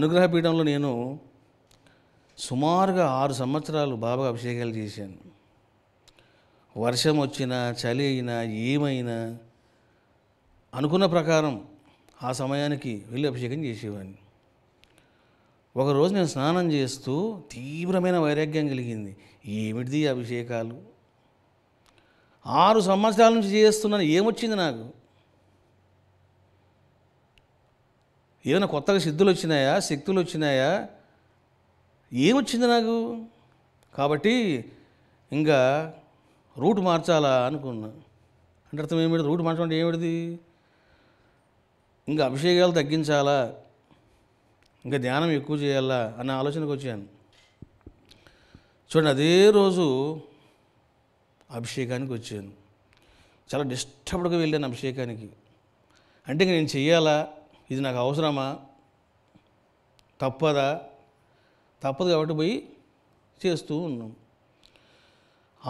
అనుగ్రహ పీఠంలో నేను సుమారుగా ఆరు సంవత్సరాలు బాబా అభిషేకాలు చేశాను వర్షం వచ్చినా చలి అయినా ఏమైనా అనుకున్న ప్రకారం ఆ సమయానికి వెళ్ళి అభిషేకం చేసేవాడిని ఒకరోజు నేను స్నానం చేస్తూ తీవ్రమైన వైరాగ్యం కలిగింది ఏమిటిది అభిషేకాలు ఆరు సంవత్సరాల నుంచి చేస్తున్నాను ఏమొచ్చింది నాకు ఏమైనా కొత్తగా సిద్ధులు వచ్చినాయా శక్తులు వచ్చినాయా ఏమొచ్చింది నాకు కాబట్టి ఇంకా రూట్ మార్చాలా అనుకున్నా అంటే అర్థం ఏమిటి రూట్ మార్చడం ఏమిటిది ఇంకా అభిషేకాలు తగ్గించాలా ఇంకా ధ్యానం ఎక్కువ చేయాలా అన్న ఆలోచనకు వచ్చాను చూడండి అదే రోజు అభిషేకానికి వచ్చాను చాలా డిస్టర్బ్డ్గా వెళ్ళాను అభిషేకానికి అంటే ఇంక నేను చెయ్యాలా ఇది నాకు అవసరమా తప్పదా తప్పదు కాబట్టి పోయి చేస్తూ ఉన్నాం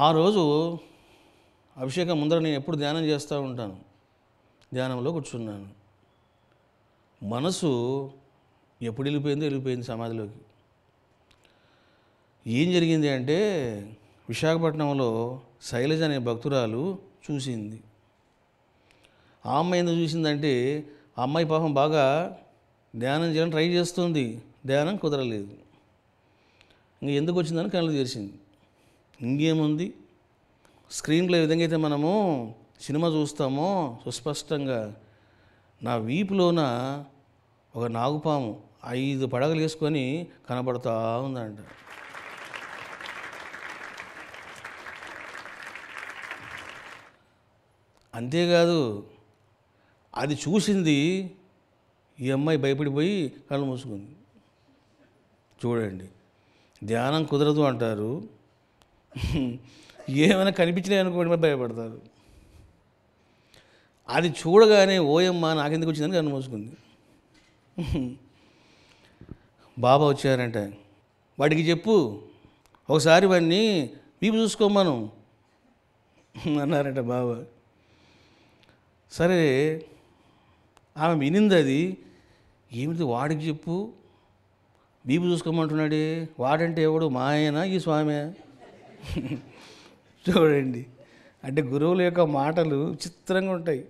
ఆ రోజు అభిషేకం ముందర నేను ఎప్పుడు ధ్యానం చేస్తూ ఉంటాను ధ్యానంలో కూర్చున్నాను మనసు ఎప్పుడు వెళ్ళిపోయిందో వెళ్ళిపోయింది సమాధిలోకి ఏం జరిగింది అంటే విశాఖపట్నంలో శైలజ అనే భక్తురాలు చూసింది అమ్మాయి ఎందుకు చూసిందంటే ఆ అమ్మాయి పాపం బాగా ధ్యానం చేయడం ట్రై చేస్తుంది ధ్యానం కుదరలేదు ఇంక ఎందుకు వచ్చిందని కళ్ళు తెలిసింది ఇంకేముంది స్క్రీన్లో ఏ విధంగా అయితే మనము సినిమా చూస్తామో సుస్పష్టంగా నా వీపులోన ఒక నాగుపాము ఐదు పడగలు వేసుకొని కనబడుతూ ఉందంట అంతేకాదు అది చూసింది ఈ అమ్మాయి భయపడిపోయి కళ్ళు మూసుకుంది చూడండి ధ్యానం కుదరదు అంటారు ఏమైనా కనిపించినాయి అనుకోండి మరి భయపడతారు అది చూడగానే ఓయమ్మ నాకెందుకు వచ్చిందని కన్ను మూసుకుంది బాబా వచ్చారంట వాడికి చెప్పు ఒకసారి వాడిని వీపు చూసుకోమను అన్నారంట బాబా సరే ఆమె వినింది అది ఏమిటి వాడికి చెప్పు బీపు చూసుకోమంటున్నాడే వాడంటే ఎవడు మా ఆయన ఈ స్వామి చూడండి అంటే గురువుల యొక్క మాటలు చిత్రంగా ఉంటాయి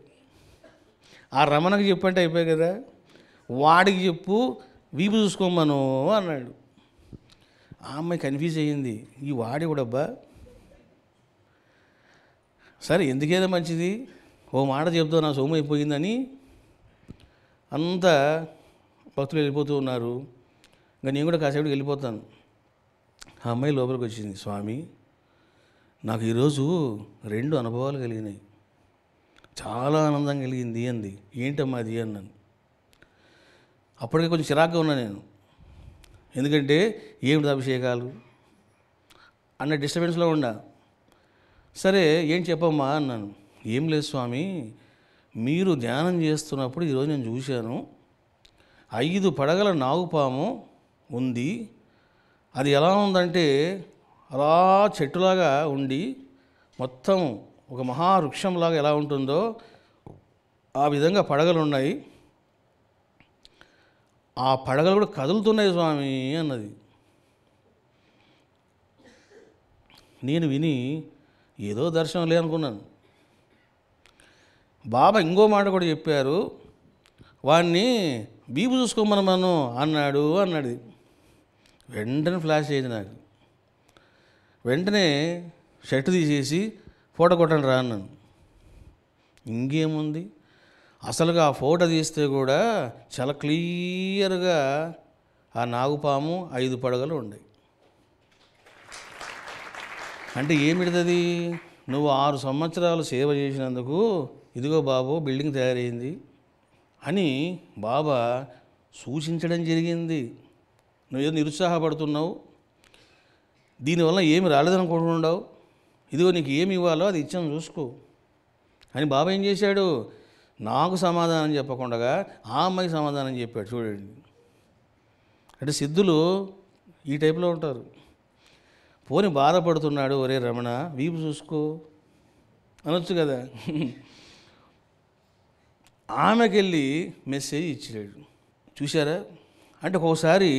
ఆ రమణకు చెప్పంటే అయిపోయాయి కదా వాడికి చెప్పు వీపు చూసుకోమను అన్నాడు ఆ అమ్మాయి కన్ఫ్యూజ్ అయ్యింది ఈ వాడి కూడా సరే ఎందుకేదో మంచిది ఓ మాట చెప్తావు నా సొమ్ము అయిపోయిందని అంతా భక్తులు వెళ్ళిపోతూ ఉన్నారు ఇంకా నేను కూడా కాసేపు వెళ్ళిపోతాను ఆ అమ్మాయి లోపలికి వచ్చింది స్వామి నాకు ఈరోజు రెండు అనుభవాలు కలిగినాయి చాలా ఆనందం కలిగింది అంది ఏంటమ్మా అది అన్నాను అప్పటికే కొంచెం చిరాగ్గా ఉన్నా నేను ఎందుకంటే ఏమిటి అభిషేకాలు అన్న డిస్టర్బెన్స్లో ఉన్నా సరే ఏం చెప్పమ్మా అన్నాను ఏం లేదు స్వామి మీరు ధ్యానం చేస్తున్నప్పుడు ఈరోజు నేను చూశాను ఐదు పడగల నాగుపాము ఉంది అది ఎలా ఉందంటే అలా చెట్టులాగా ఉండి మొత్తం ఒక మహావృక్షంలాగా ఎలా ఉంటుందో ఆ విధంగా పడగలు ఉన్నాయి ఆ పడగలు కూడా కదులుతున్నాయి స్వామి అన్నది నేను విని ఏదో దర్శనం లేదనుకున్నాను బాబా ఇంకో మాట కూడా చెప్పారు వాణ్ణి బీపు చూసుకోమని మనం అన్నాడు అన్నాడు వెంటనే ఫ్లాష్ అయ్యింది నాకు వెంటనే షర్ట్ తీసేసి ఫోటో కొట్టండి రా అన్నాను ఇంకేముంది అసలుగా ఆ ఫోటో తీస్తే కూడా చాలా క్లియర్గా ఆ నాగుపాము ఐదు పడగలు ఉన్నాయి అంటే ఏమిటిది నువ్వు ఆరు సంవత్సరాలు సేవ చేసినందుకు ఇదిగో బాబు బిల్డింగ్ తయారైంది అని బాబా సూచించడం జరిగింది నువ్వేదో నిరుత్సాహపడుతున్నావు దీనివల్ల ఏమి రాలేదనుకుంటున్నావు ఇదిగో నీకు ఏమి ఇవ్వాలో అది ఇచ్చాను చూసుకో అని బాబా ఏం చేశాడు నాకు సమాధానం చెప్పకుండా ఆ అమ్మాయికి సమాధానం చెప్పాడు చూడండి అంటే సిద్ధులు ఈ టైప్లో ఉంటారు పోని బాధపడుతున్నాడు ఒరే రమణ వీపు చూసుకో అనొచ్చు కదా ఆమెకెళ్ళి మెసేజ్ ఇచ్చాడు చూసారా అంటే ఒకసారి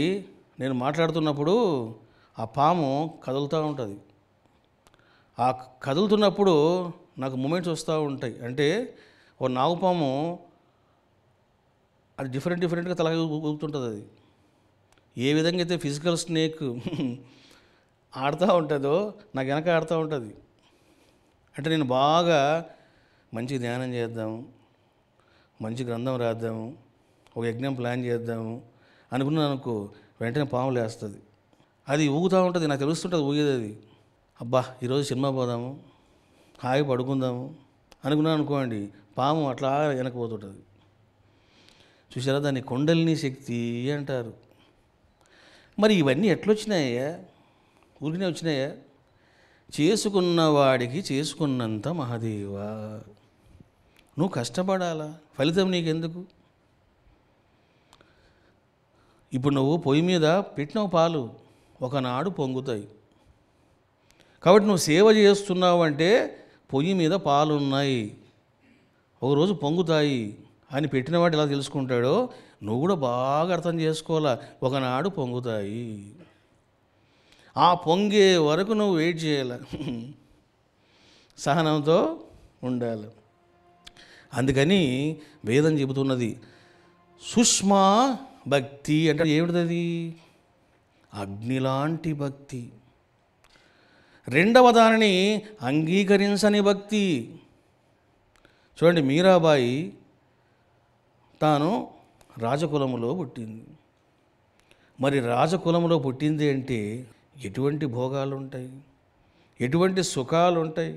నేను మాట్లాడుతున్నప్పుడు ఆ పాము కదులుతూ ఉంటుంది ఆ కదులుతున్నప్పుడు నాకు మూమెంట్స్ వస్తూ ఉంటాయి అంటే ఓ పాము అది డిఫరెంట్ డిఫరెంట్గా తలగా ఊగుతుంటుంది అది ఏ విధంగా అయితే ఫిజికల్ స్నేక్ ఆడుతూ ఉంటుందో నాకు వెనక ఆడుతూ ఉంటుంది అంటే నేను బాగా మంచి ధ్యానం చేద్దాము మంచి గ్రంథం రాద్దాము ఒక యజ్ఞం ప్లాన్ చేద్దాము అనుకున్నాను అనుకో వెంటనే పాము లేస్తుంది అది ఊగుతూ ఉంటుంది నాకు తెలుస్తుంటుంది ఊగేది అది అబ్బా ఈరోజు సినిమా పోదాము హాయి పడుకుందాము అనుకున్నాను అనుకోండి పాము అట్లా వెనకపోతుంటుంది చూసారా దాన్ని కొండలిని శక్తి అంటారు మరి ఇవన్నీ ఎట్లొచ్చినాయ్యా వచ్చినాయా చేసుకున్న వాడికి చేసుకున్నంత మహదేవా నువ్వు కష్టపడాలా ఫలితం నీకెందుకు ఇప్పుడు నువ్వు పొయ్యి మీద పెట్టినవు పాలు ఒకనాడు పొంగుతాయి కాబట్టి నువ్వు సేవ చేస్తున్నావు అంటే పొయ్యి మీద పాలు ఉన్నాయి ఒకరోజు పొంగుతాయి అని పెట్టిన వాడు ఎలా తెలుసుకుంటాడో నువ్వు కూడా బాగా అర్థం చేసుకోవాలా ఒకనాడు పొంగుతాయి ఆ పొంగే వరకు నువ్వు వెయిట్ చేయాలి సహనంతో ఉండాలి అందుకని వేదం చెబుతున్నది సుష్మా భక్తి అంటే ఏమిటది అగ్నిలాంటి భక్తి రెండవ దానిని అంగీకరించని భక్తి చూడండి మీరాబాయి తాను రాజకులములో పుట్టింది మరి రాజకులంలో పుట్టింది అంటే ఎటువంటి భోగాలు ఉంటాయి ఎటువంటి సుఖాలు ఉంటాయి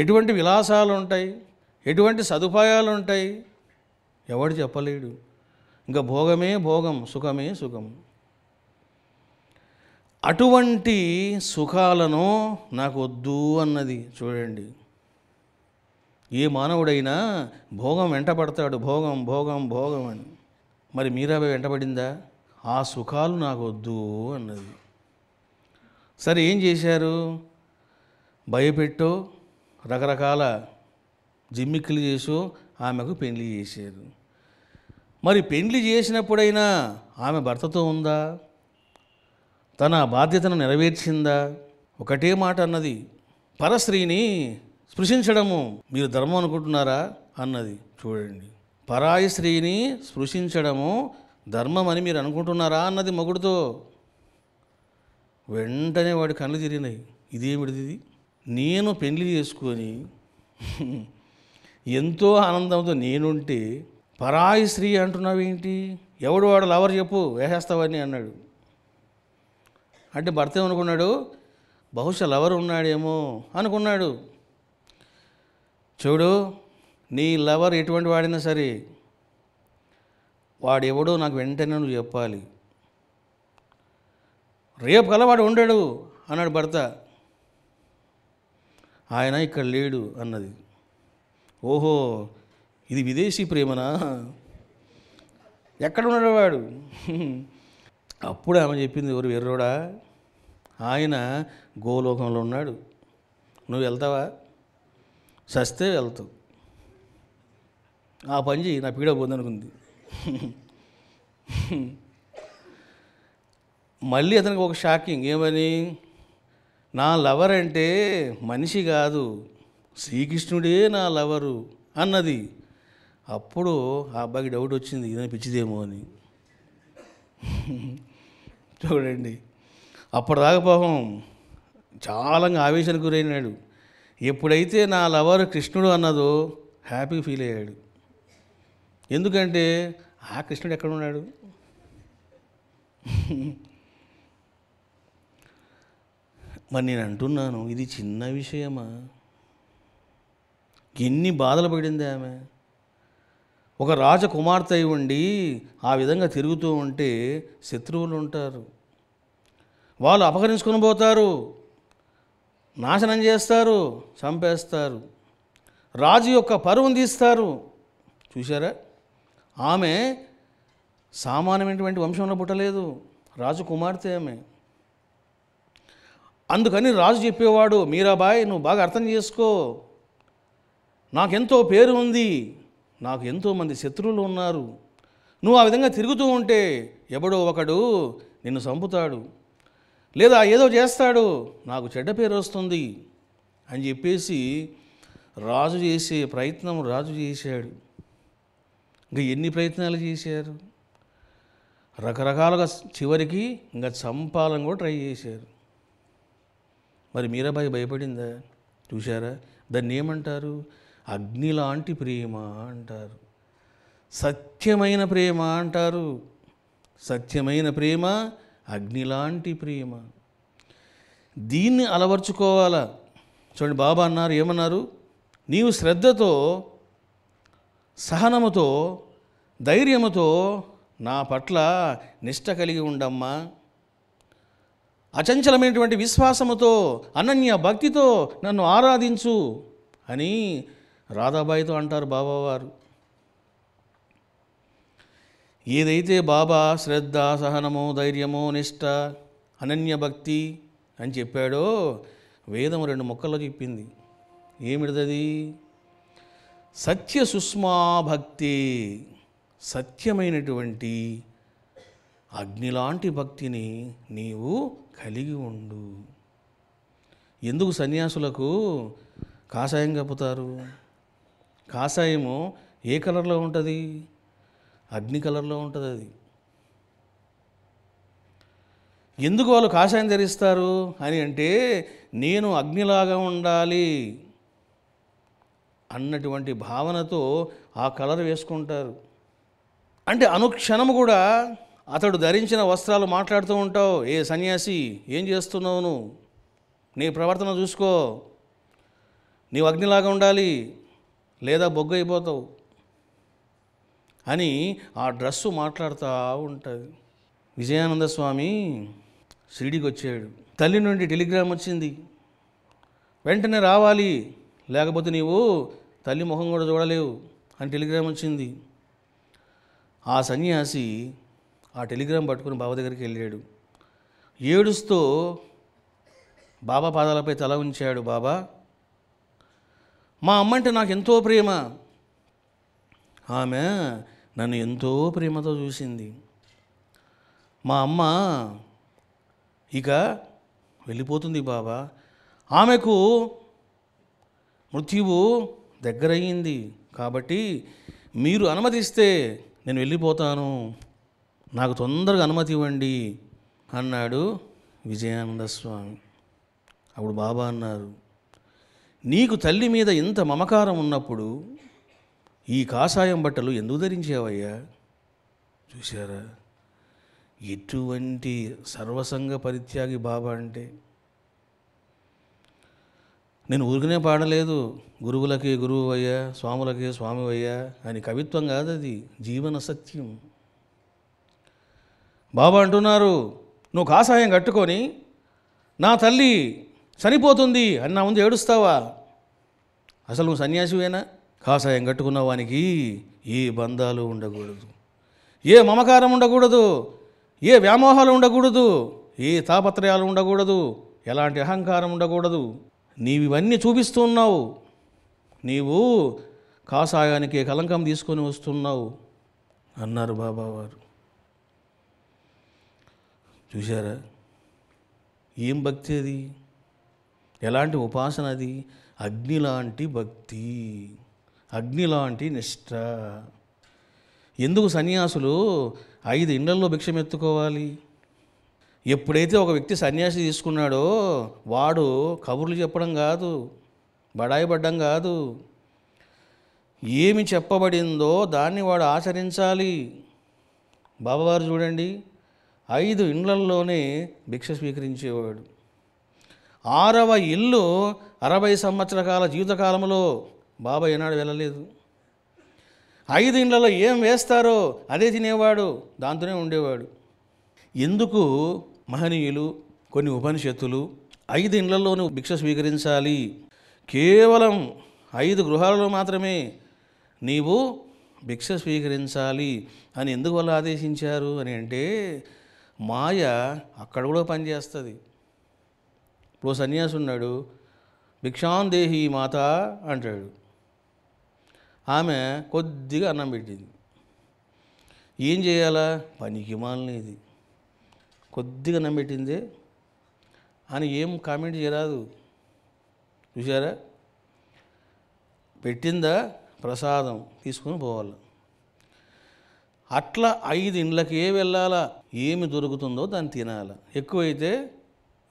ఎటువంటి విలాసాలు ఉంటాయి ఎటువంటి సదుపాయాలు ఉంటాయి ఎవడు చెప్పలేడు ఇంకా భోగమే భోగం సుఖమే సుఖం అటువంటి సుఖాలను నాకు వద్దు అన్నది చూడండి ఏ మానవుడైనా భోగం వెంటపడతాడు భోగం భోగం భోగం అని మరి మీరాబాయి వెంటబడిందా ఆ సుఖాలు నాకు వద్దు అన్నది సరే ఏం చేశారు భయపెట్టో రకరకాల జిమ్మిక్కులు చేసో ఆమెకు పెళ్లి చేశారు మరి పెళ్లి చేసినప్పుడైనా ఆమె భర్తతో ఉందా తన బాధ్యతను నెరవేర్చిందా ఒకటే మాట అన్నది పరస్త్రీని స్పృశించడము మీరు ధర్మం అనుకుంటున్నారా అన్నది చూడండి పరాయి స్త్రీని స్పృశించడము ధర్మం అని మీరు అనుకుంటున్నారా అన్నది మొగుడుతో వెంటనే వాడి కళ్ళు తిరిగినాయి ఇదేమిటిది నేను పెళ్లి చేసుకొని ఎంతో ఆనందంతో నేనుంటే పరాయి స్త్రీ అంటున్నావేంటి ఎవడు వాడు లవర్ చెప్పు వేసేస్తావని అన్నాడు అంటే భర్త ఏమనుకున్నాడు బహుశా లవర్ ఉన్నాడేమో అనుకున్నాడు చూడు నీ లవర్ ఎటువంటి వాడైనా సరే వాడెవడో నాకు వెంటనే నువ్వు చెప్పాలి రేపు కలవాడు ఉండడు అన్నాడు భర్త ఆయన ఇక్కడ లేడు అన్నది ఓహో ఇది విదేశీ ప్రేమనా ఎక్కడ ఉన్నాడు వాడు అప్పుడు ఆమె చెప్పింది ఎవరు ఎర్రోడా ఆయన గోలోకంలో ఉన్నాడు నువ్వు వెళ్తావా సస్తే వెళ్తావు ఆ పని నా పీడ పోదనుకుంది మళ్ళీ అతనికి ఒక షాకింగ్ ఏమని నా లవర్ అంటే మనిషి కాదు శ్రీకృష్ణుడే నా లవరు అన్నది అప్పుడు ఆ అబ్బాయికి డౌట్ వచ్చింది ఇదని పిచ్చిదేమో అని చూడండి అప్పుడు రాకపోవం చాలా ఆవేశానికి గురైనాడు ఎప్పుడైతే నా లవర్ కృష్ణుడు అన్నదో హ్యాపీగా ఫీల్ అయ్యాడు ఎందుకంటే ఆ కృష్ణుడు ఎక్కడ ఉన్నాడు మరి నేను అంటున్నాను ఇది చిన్న విషయమా ఎన్ని బాధలు పడింది ఆమె ఒక రాజకుమార్తె అయి ఉండి ఆ విధంగా తిరుగుతూ ఉంటే శత్రువులు ఉంటారు వాళ్ళు అపహరించుకుని పోతారు నాశనం చేస్తారు చంపేస్తారు రాజు యొక్క పరువును తీస్తారు చూసారా ఆమె సామాన్యమైనటువంటి వంశంలో పుట్టలేదు రాజు కుమార్తె ఆమె అందుకని రాజు చెప్పేవాడు మీరాబాయ్ నువ్వు బాగా అర్థం చేసుకో నాకెంతో పేరు ఉంది నాకు ఎంతోమంది శత్రువులు ఉన్నారు నువ్వు ఆ విధంగా తిరుగుతూ ఉంటే ఎవడో ఒకడు నిన్ను చంపుతాడు లేదా ఏదో చేస్తాడు నాకు చెడ్డ పేరు వస్తుంది అని చెప్పేసి రాజు చేసే ప్రయత్నం రాజు చేశాడు ఇంకా ఎన్ని ప్రయత్నాలు చేశారు రకరకాలుగా చివరికి ఇంకా చంపాలని కూడా ట్రై చేశారు మరి మీరాబాయి భయపడిందా చూశారా దాన్ని ఏమంటారు అగ్ని లాంటి ప్రేమ అంటారు సత్యమైన ప్రేమ అంటారు సత్యమైన ప్రేమ అగ్ని లాంటి ప్రేమ దీన్ని అలవర్చుకోవాలా చూడండి బాబా అన్నారు ఏమన్నారు నీవు శ్రద్ధతో సహనముతో ధైర్యముతో నా పట్ల నిష్ట కలిగి ఉండమ్మా అచంచలమైనటువంటి విశ్వాసముతో అనన్య భక్తితో నన్ను ఆరాధించు అని రాధాబాయితో అంటారు బాబావారు ఏదైతే బాబా శ్రద్ధ సహనము ధైర్యము నిష్ట అనన్య భక్తి అని చెప్పాడో వేదం రెండు మొక్కల్లో చెప్పింది ఏమిడది సత్య సుష్మా భక్తి సత్యమైనటువంటి అగ్నిలాంటి భక్తిని నీవు కలిగి ఉండు ఎందుకు సన్యాసులకు కాషాయం కప్పుతారు కాషాయము ఏ కలర్లో ఉంటుంది అగ్ని కలర్లో ఉంటుంది అది ఎందుకు వాళ్ళు కాషాయం ధరిస్తారు అని అంటే నేను అగ్నిలాగా ఉండాలి అన్నటువంటి భావనతో ఆ కలర్ వేసుకుంటారు అంటే అనుక్షణము కూడా అతడు ధరించిన వస్త్రాలు మాట్లాడుతూ ఉంటావు ఏ సన్యాసి ఏం చేస్తున్నావు నువ్వు నీ ప్రవర్తన చూసుకో నీవు అగ్నిలాగా ఉండాలి లేదా బొగ్గ అయిపోతావు అని ఆ డ్రస్సు మాట్లాడుతూ ఉంటుంది విజయానంద స్వామి షిరిడికి వచ్చాడు తల్లి నుండి టెలిగ్రామ్ వచ్చింది వెంటనే రావాలి లేకపోతే నీవు తల్లి ముఖం కూడా చూడలేవు అని టెలిగ్రామ్ వచ్చింది ఆ సన్యాసి ఆ టెలిగ్రామ్ పట్టుకుని బాబా దగ్గరికి వెళ్ళాడు ఏడుస్తూ బాబా పాదాలపై తల ఉంచాడు బాబా మా అమ్మ అంటే నాకు ఎంతో ప్రేమ ఆమె నన్ను ఎంతో ప్రేమతో చూసింది మా అమ్మ ఇక వెళ్ళిపోతుంది బాబా ఆమెకు మృత్యువు దగ్గరయ్యింది కాబట్టి మీరు అనుమతిస్తే నేను వెళ్ళిపోతాను నాకు తొందరగా అనుమతి ఇవ్వండి అన్నాడు విజయానంద స్వామి అప్పుడు బాబా అన్నారు నీకు తల్లి మీద ఇంత మమకారం ఉన్నప్పుడు ఈ కాషాయం బట్టలు ఎందుకు ధరించావయ్యా చూశారా ఎటువంటి సర్వసంగ పరిత్యాగి బాబా అంటే నేను ఊరికనే పాడలేదు గురువులకే గురువు అయ్యా స్వాములకే స్వామి అయ్యా అని కవిత్వం కాదు అది జీవన సత్యం బాబా అంటున్నారు నువ్వు కాషాయం కట్టుకొని నా తల్లి చనిపోతుంది అని నా ముందు ఏడుస్తావా అసలు నువ్వు సన్యాసివేనా కాషాయం కట్టుకున్న వానికి ఏ బంధాలు ఉండకూడదు ఏ మమకారం ఉండకూడదు ఏ వ్యామోహాలు ఉండకూడదు ఏ తాపత్రయాలు ఉండకూడదు ఎలాంటి అహంకారం ఉండకూడదు నీవు ఇవన్నీ ఉన్నావు నీవు కాషాయానికి కలంకం తీసుకొని వస్తున్నావు అన్నారు బాబావారు చూశారా ఏం భక్తి అది ఎలాంటి ఉపాసన అది అగ్ని లాంటి భక్తి అగ్ని లాంటి నిష్ట ఎందుకు సన్యాసులు ఐదు ఇండ్లలో భిక్షం ఎత్తుకోవాలి ఎప్పుడైతే ఒక వ్యక్తి సన్యాసి తీసుకున్నాడో వాడు కబుర్లు చెప్పడం కాదు బడాయి పడ్డం కాదు ఏమి చెప్పబడిందో దాన్ని వాడు ఆచరించాలి బాబావారు చూడండి ఐదు ఇండ్లల్లోనే భిక్ష స్వీకరించేవాడు ఆరవ ఇల్లు అరవై సంవత్సర కాల జీవితకాలంలో బాబా ఏనాడు వెళ్ళలేదు ఐదు ఇండ్లలో ఏం వేస్తారో అదే తినేవాడు దాంతోనే ఉండేవాడు ఎందుకు మహనీయులు కొన్ని ఉపనిషత్తులు ఐదు ఇండ్లలోనూ భిక్ష స్వీకరించాలి కేవలం ఐదు గృహాలలో మాత్రమే నీవు భిక్ష స్వీకరించాలి అని ఎందువల్ల ఆదేశించారు అని అంటే మాయ అక్కడ కూడా పనిచేస్తుంది ఇప్పుడు సన్యాసి ఉన్నాడు భిక్షాందేహి మాత అంటాడు ఆమె కొద్దిగా అన్నం పెట్టింది ఏం చేయాలా పనికి మాలనేది కొద్దిగా అన్నం పెట్టింది అని ఏం కామెంట్ చేయరాదు చూసారా పెట్టిందా ప్రసాదం తీసుకొని పోవాలి అట్లా ఐదు ఇండ్లకి ఏ వెళ్ళాలా ఏమి దొరుకుతుందో దాన్ని తినాలి ఎక్కువైతే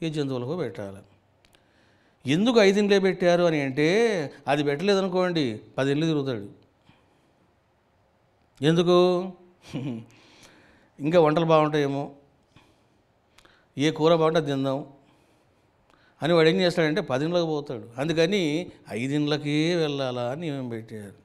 ఏ జంతువులకు పెట్టాలి ఎందుకు ఐదు ఇండ్లే పెట్టారు అని అంటే అది పెట్టలేదనుకోండి పది ఇండ్లు తిరుగుతాడు ఎందుకు ఇంకా వంటలు బాగుంటాయేమో ఏ కూర బాగుంటే తిందాం అని వాడు ఏం చేస్తాడంటే పదిండ్లకు పోతాడు అందుకని ఐదిండ్లకే వెళ్ళాలా అని ఏమేమి పెట్టారు